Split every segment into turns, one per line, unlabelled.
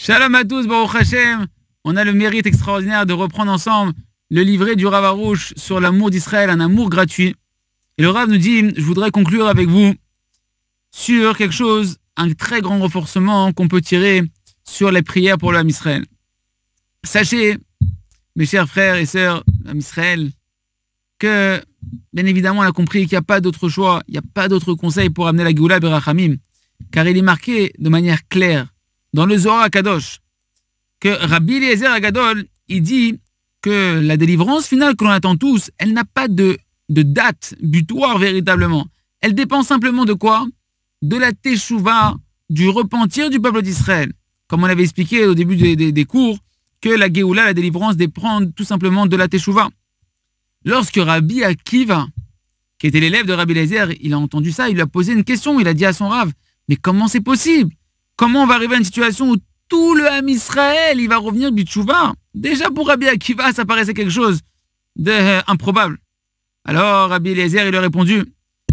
Shalom à tous, Baruch Hashem. On a le mérite extraordinaire de reprendre ensemble le livret du Rav Rouge sur l'amour d'Israël, un amour gratuit. Et le Rav nous dit, je voudrais conclure avec vous sur quelque chose, un très grand renforcement qu'on peut tirer sur les prières pour l'âme Israël. Sachez, mes chers frères et sœurs, l'âme Israël, que, bien évidemment, on a compris qu'il n'y a pas d'autre choix, il n'y a pas d'autre conseil pour amener la goula Berachamim, car il est marqué de manière claire dans le Zohar à Kadosh, que Rabbi Eliezer Gadol, il dit que la délivrance finale que l'on attend tous, elle n'a pas de, date butoir véritablement. Elle dépend simplement de quoi De la teshuvah, du repentir du peuple d'Israël. Comme on l'avait expliqué au début des, cours, que la Géoula, la délivrance, dépend tout simplement de la teshuvah. Lorsque Rabbi Akiva, qui était l'élève de Rabbi Eliezer, il a entendu ça, il lui a posé une question, il a dit à son rave, mais comment c'est possible Comment on va arriver à une situation où tout le Ham Israël, il va revenir Tchouva Déjà pour Rabbi Akiva, ça paraissait quelque chose d'improbable. Euh, Alors Rabbi Eliezer, il lui a répondu,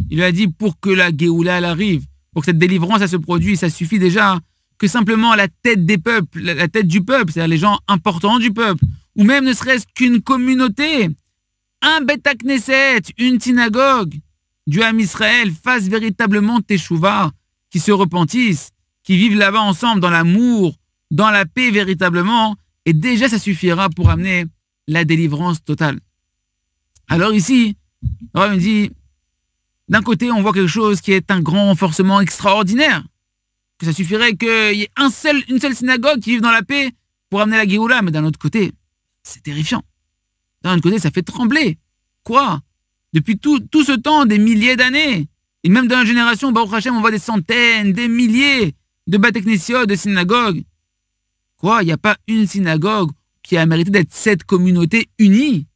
il lui a dit pour que la Géoula arrive, pour que cette délivrance elle se produise, ça suffit déjà que simplement la tête des peuples, la tête du peuple, c'est-à-dire les gens importants du peuple, ou même ne serait-ce qu'une communauté, un Beta Knesset, une synagogue, du Ham Israël fasse véritablement Teshuvah, qui se repentissent qui vivent là-bas ensemble dans l'amour, dans la paix véritablement, et déjà ça suffira pour amener la délivrance totale. Alors ici, me dit, d'un côté, on voit quelque chose qui est un grand renforcement extraordinaire, que ça suffirait qu'il y ait une seule synagogue qui vive dans la paix pour amener la Géoula, mais d'un autre côté, c'est terrifiant. D'un autre côté, ça fait trembler. Quoi Depuis tout, ce temps, des milliers d'années, et même dans la génération, Baruch HaShem, on voit des centaines, des milliers, de batechnicio, de synagogue. Quoi Il n'y a pas une synagogue qui a mérité d'être cette communauté unie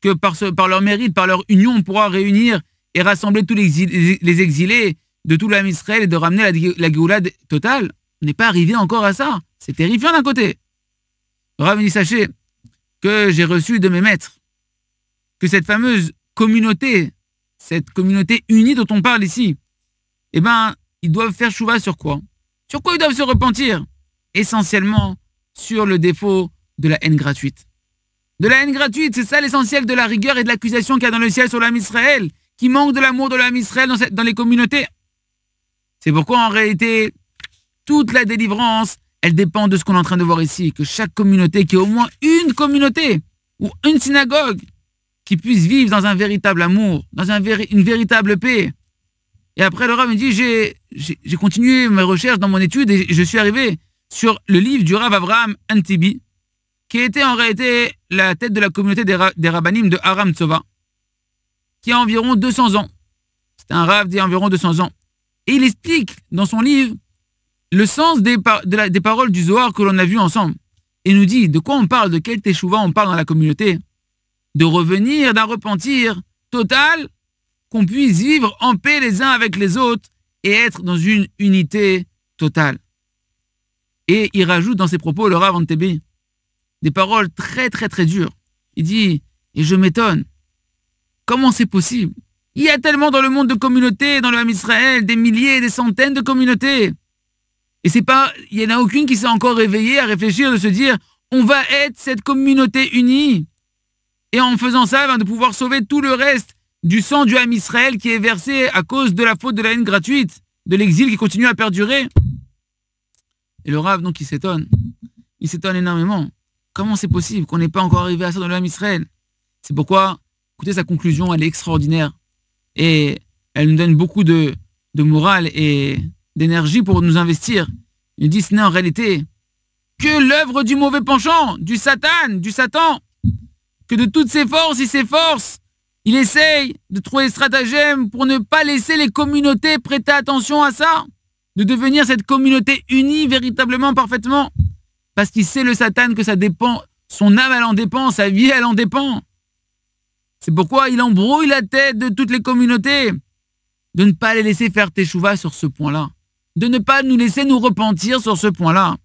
que par, par leur mérite, par leur union, on pourra réunir et rassembler tous les, les exilés de tout l'âme Israël et de ramener la, la totale. On n'est pas arrivé encore à ça. C'est terrifiant d'un côté. Raveni, sachez que j'ai reçu de mes maîtres que cette fameuse communauté, cette communauté unie dont on parle ici, eh ben, ils doivent faire chouva sur quoi sur quoi ils doivent se repentir Essentiellement sur le défaut de la haine gratuite. De la haine gratuite, c'est ça l'essentiel de la rigueur et de l'accusation qu'il y a dans le ciel sur l'âme Israël, qui manque de l'amour de l'âme Israël dans, les communautés. C'est pourquoi en réalité, toute la délivrance, elle dépend de ce qu'on est en train de voir ici, que chaque communauté, qui ait au moins une communauté ou une synagogue, qui puisse vivre dans un véritable amour, dans une véritable paix. Et après, le roi me dit, j'ai j'ai continué mes recherches dans mon étude et je suis arrivé sur le livre du Rav Avraham Antibi, qui était en réalité la tête de la communauté des, ra de Aram Tsova, qui a environ 200 ans. C'est un Rav d'il environ 200 ans. Et il explique dans son livre le sens des, paroles du Zohar que l'on a vu ensemble. Et nous dit de quoi on parle, de quel teshuvah on parle dans la communauté. De revenir d'un repentir total, qu'on puisse vivre en paix les uns avec les autres et être dans une unité totale. Et il rajoute dans ses propos le Rav Antebi, des paroles très très très dures. Il dit, et je m'étonne, comment c'est possible Il y a tellement dans le monde de communautés, dans le Ham Israël, des milliers, des centaines de communautés. Et c'est pas, il n'y en a aucune qui s'est encore réveillée à réfléchir, de se dire, on va être cette communauté unie. Et en faisant ça, ben, de pouvoir sauver tout le reste du sang du Ham Israël qui est versé à cause de la faute de la haine gratuite, de l'exil qui continue à perdurer. Et le rave, donc, il s'étonne. Il s'étonne énormément. Comment c'est possible qu'on n'ait pas encore arrivé à ça dans le âme Israël C'est pourquoi, écoutez, sa conclusion, elle est extraordinaire. Et elle nous donne beaucoup de, morale et d'énergie pour nous investir. Il dit, ce n'est en réalité que l'œuvre du mauvais penchant, du Satan, du Satan, que de toutes ses forces, il s'efforce il essaye de trouver stratagème stratagèmes pour ne pas laisser les communautés prêter attention à ça, de devenir cette communauté unie véritablement, parfaitement, parce qu'il sait le Satan que ça dépend, son âme elle en dépend, sa vie elle en dépend. C'est pourquoi il embrouille la tête de toutes les communautés, de ne pas les laisser faire teshuva sur ce point-là, de ne pas nous laisser nous repentir sur ce point-là.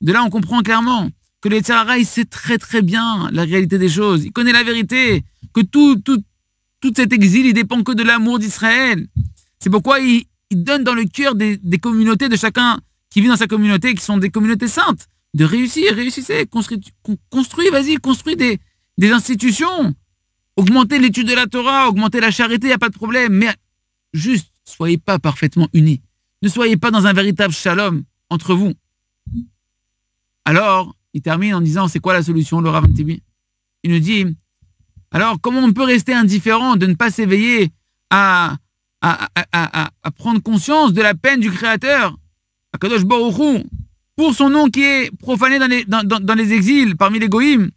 De là, on comprend clairement que le Tzaraï sait très très bien la réalité des choses, il connaît la vérité, que tout, cet exil, il dépend que de l'amour d'Israël. C'est pourquoi il, donne dans le cœur des, communautés, de chacun qui vit dans sa communauté, qui sont des communautés saintes, de réussir, réussissez, construis, vas-y, construis des, institutions, augmentez l'étude de la Torah, augmentez la charité, il n'y a pas de problème, mais juste, soyez pas parfaitement unis. Ne soyez pas dans un véritable shalom entre vous. Alors, il termine en disant c'est quoi la solution, le Ravantibi Il nous dit alors comment on peut rester indifférent de ne pas s'éveiller à prendre conscience de la peine du Créateur, à Kadosh pour son nom qui est profané dans les, exils, parmi les goïms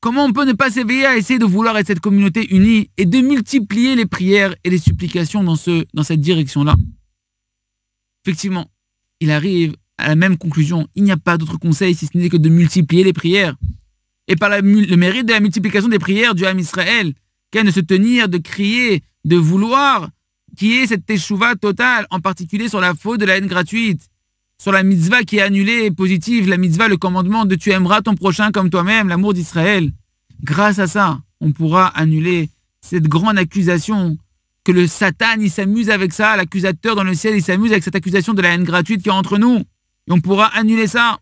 Comment on peut ne pas s'éveiller à essayer de vouloir être cette communauté unie et de multiplier les prières et les supplications dans cette direction-là Effectivement, il arrive à la même conclusion. Il n'y a pas d'autre conseil si ce n'est que de multiplier les prières. Et par le mérite de la multiplication des prières du âme Israël, qu'elle ne se tenir, de crier, de vouloir, qui est cette teshuva totale, en particulier sur la faute de la haine gratuite, sur la mitzvah qui est annulée et positive, la mitzvah, le commandement de tu aimeras ton prochain comme toi-même, l'amour d'Israël. Grâce à ça, on pourra annuler cette grande accusation que le Satan, il s'amuse avec ça, l'accusateur dans le ciel, il s'amuse avec cette accusation de la haine gratuite qui est entre nous et on pourra annuler ça.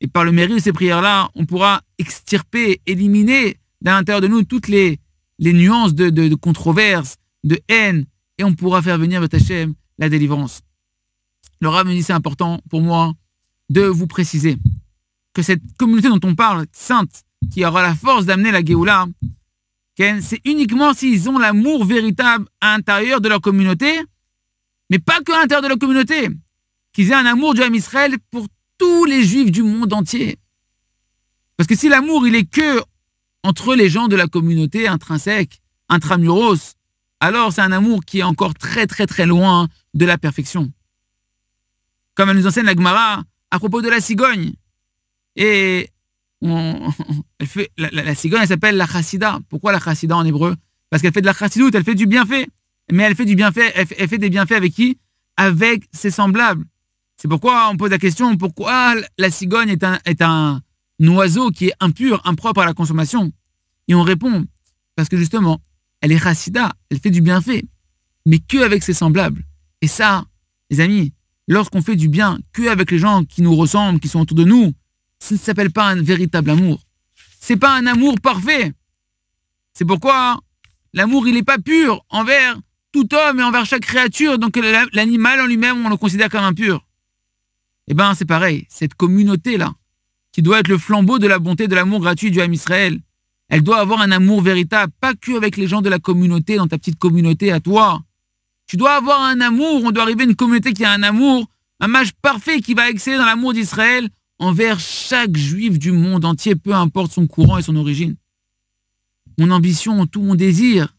Et par le mérite de ces prières-là, on pourra extirper, éliminer d'à l'intérieur de nous toutes les, les nuances de, de, controverse, de haine, et on pourra faire venir tachem la délivrance. Le Rav me dit c'est important pour moi de vous préciser que cette communauté dont on parle, sainte, qui aura la force d'amener la Géoula, c'est uniquement s'ils ont l'amour véritable à l'intérieur de leur communauté, mais pas que l'intérieur de leur communauté qu'ils aient un amour du Ham Israël pour tous les juifs du monde entier. Parce que si l'amour, il est que entre les gens de la communauté intrinsèque, intramuros, alors c'est un amour qui est encore très très très loin de la perfection. Comme elle nous enseigne la Gemara à propos de la cigogne. Et fait, la, cigogne, elle s'appelle la chassida. Pourquoi la chassida en hébreu Parce qu'elle fait de la chassidoute, elle fait du bienfait. Mais elle fait du bienfait, elle fait des bienfaits avec qui Avec ses semblables. C'est pourquoi on pose la question pourquoi la cigogne est un, oiseau qui est impur, impropre à la consommation Et on répond parce que justement, elle est racida, elle fait du bienfait, mais que avec ses semblables. Et ça, les amis, lorsqu'on fait du bien que avec les gens qui nous ressemblent, qui sont autour de nous, ça ne s'appelle pas un véritable amour. C'est pas un amour parfait. C'est pourquoi l'amour, il n'est pas pur envers tout homme et envers chaque créature. Donc l'animal en lui-même, on le considère comme impur. Eh bien, c'est pareil, cette communauté-là, qui doit être le flambeau de la bonté, de l'amour gratuit du Ham Israël, elle doit avoir un amour véritable, pas que avec les gens de la communauté, dans ta petite communauté à toi. Tu dois avoir un amour, on doit arriver à une communauté qui a un amour, un mage parfait qui va exceller dans l'amour d'Israël envers chaque juif du monde entier, peu importe son courant et son origine. Mon ambition, tout mon désir,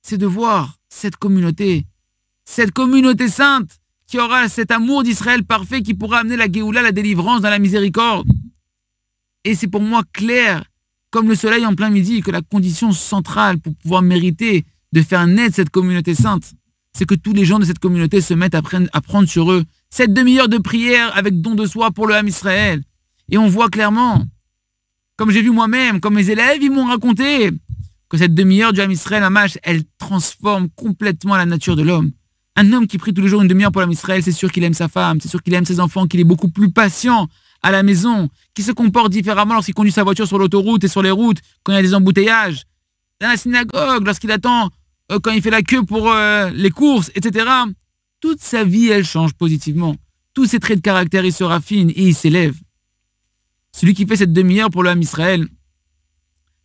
c'est de voir cette communauté, cette communauté sainte, y aura cet amour d'Israël parfait qui pourra amener la Géoula, la délivrance dans la miséricorde. Et c'est pour moi clair, comme le soleil en plein midi, que la condition centrale pour pouvoir mériter de faire naître cette communauté sainte, c'est que tous les gens de cette communauté se mettent à, prendre, sur eux cette demi-heure de prière avec don de soi pour le âme Israël. Et on voit clairement, comme j'ai vu moi-même, comme mes élèves, ils m'ont raconté que cette demi-heure du âme Israël, Hamash, elle transforme complètement la nature de l'homme. Un homme qui prie tous les jours une demi-heure pour l'homme Israël, c'est sûr qu'il aime sa femme, c'est sûr qu'il aime ses enfants, qu'il est beaucoup plus patient à la maison, qu'il se comporte différemment lorsqu'il conduit sa voiture sur l'autoroute et sur les routes, quand il y a des embouteillages, dans la synagogue, lorsqu'il attend, euh, quand il fait la queue pour euh, les courses, etc. Toute sa vie, elle change positivement. Tous ses traits de caractère, il se raffinent et il s'élève. Celui qui fait cette demi-heure pour l'homme Israël,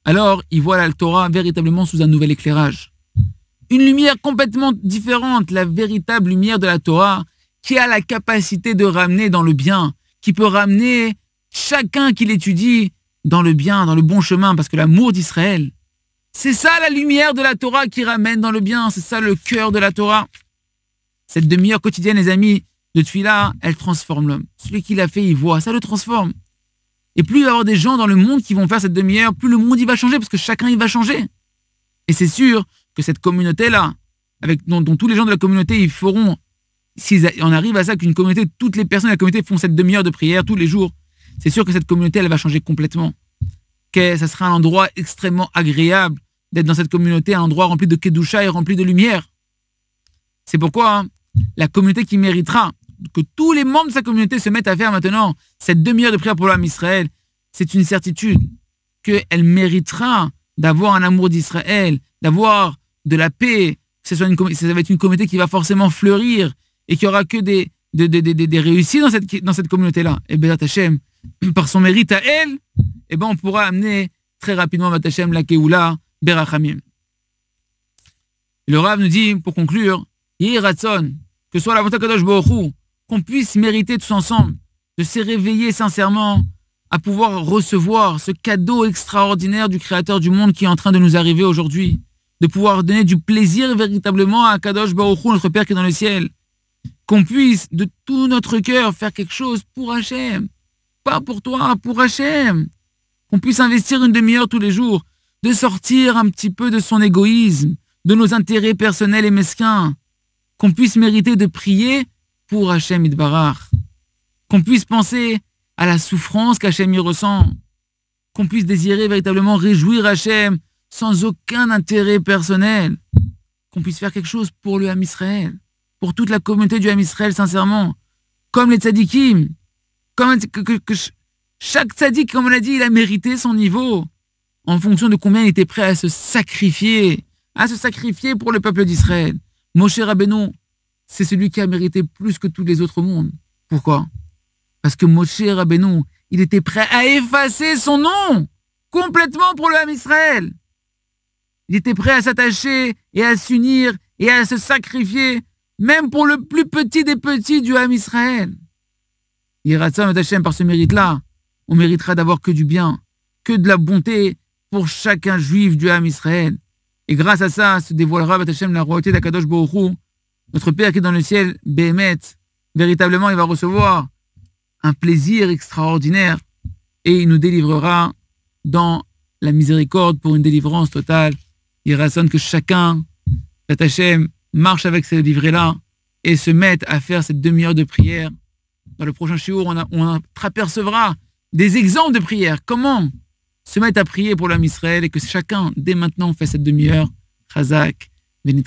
alors il voit la Torah véritablement sous un nouvel éclairage. Une lumière complètement différente, la véritable lumière de la Torah, qui a la capacité de ramener dans le bien, qui peut ramener chacun qui l'étudie dans le bien, dans le bon chemin, parce que l'amour d'Israël, c'est ça la lumière de la Torah qui ramène dans le bien, c'est ça le cœur de la Torah. Cette demi-heure quotidienne, les amis, de celui-là, elle transforme l'homme. Celui qui l'a fait, il voit, ça le transforme. Et plus il va y avoir des gens dans le monde qui vont faire cette demi-heure, plus le monde il va changer, parce que chacun il va changer. Et c'est sûr que cette communauté-là, avec dont, tous les gens de la communauté, ils feront, s'ils on arrive à ça qu'une communauté, toutes les personnes de la communauté font cette demi-heure de prière tous les jours, c'est sûr que cette communauté, elle va changer complètement. Que ça sera un endroit extrêmement agréable d'être dans cette communauté, un endroit rempli de kedusha et rempli de lumière. C'est pourquoi hein, la communauté qui méritera que tous les membres de sa communauté se mettent à faire maintenant cette demi-heure de prière pour l'âme Israël, c'est une certitude qu'elle méritera d'avoir un amour d'Israël, d'avoir de la paix, ça, soit une, ça va être une communauté qui va forcément fleurir et qui aura que des, réussites dans cette, dans cette communauté-là. Et Bézat ben, par son mérite à elle, et eh ben on pourra amener très rapidement Bézat la Keoula, Berachamim. Le Rav nous dit, pour conclure, que soit la Kadosh qu'on puisse mériter tous ensemble de se réveiller sincèrement à pouvoir recevoir ce cadeau extraordinaire du Créateur du monde qui est en train de nous arriver aujourd'hui de pouvoir donner du plaisir véritablement à Kadosh Baruch notre Père qui est dans le ciel. Qu'on puisse de tout notre cœur faire quelque chose pour Hachem. Pas pour toi, pour Hachem. Qu'on puisse investir une demi-heure tous les jours, de sortir un petit peu de son égoïsme, de nos intérêts personnels et mesquins. Qu'on puisse mériter de prier pour Hachem Idbarach. Qu'on puisse penser à la souffrance qu'Hachem y ressent. Qu'on puisse désirer véritablement réjouir Hachem sans aucun intérêt personnel, qu'on puisse faire quelque chose pour le Ham Israël, pour toute la communauté du Ham Israël, sincèrement, comme les tzadikim, comme chaque tzadik, comme on l'a dit, il a mérité son niveau en fonction de combien il était prêt à se sacrifier, à se sacrifier pour le peuple d'Israël. Moshe Rabbeinu, c'est celui qui a mérité plus que tous les autres mondes. Pourquoi Parce que Moshe Rabbeinu, il était prêt à effacer son nom complètement pour le Ham Israël. Il était prêt à s'attacher et à s'unir et à se sacrifier, même pour le plus petit des petits du Ham Israël. et Hashem, par ce mérite-là, on méritera d'avoir que du bien, que de la bonté pour chacun juif du Ham Israël. Et grâce à ça, se dévoilera Hashem la royauté d'Akadosh Bohru, notre Père qui est dans le ciel, Bémet. Véritablement, il va recevoir un plaisir extraordinaire et il nous délivrera dans la miséricorde pour une délivrance totale il que chacun, l'attaché, marche avec ce livret là et se mette à faire cette demi-heure de prière. Dans le prochain chiour, on, a, apercevra des exemples de prière. Comment se mettre à prier pour la Israël et que chacun, dès maintenant, fait cette demi-heure. Khazak, Benit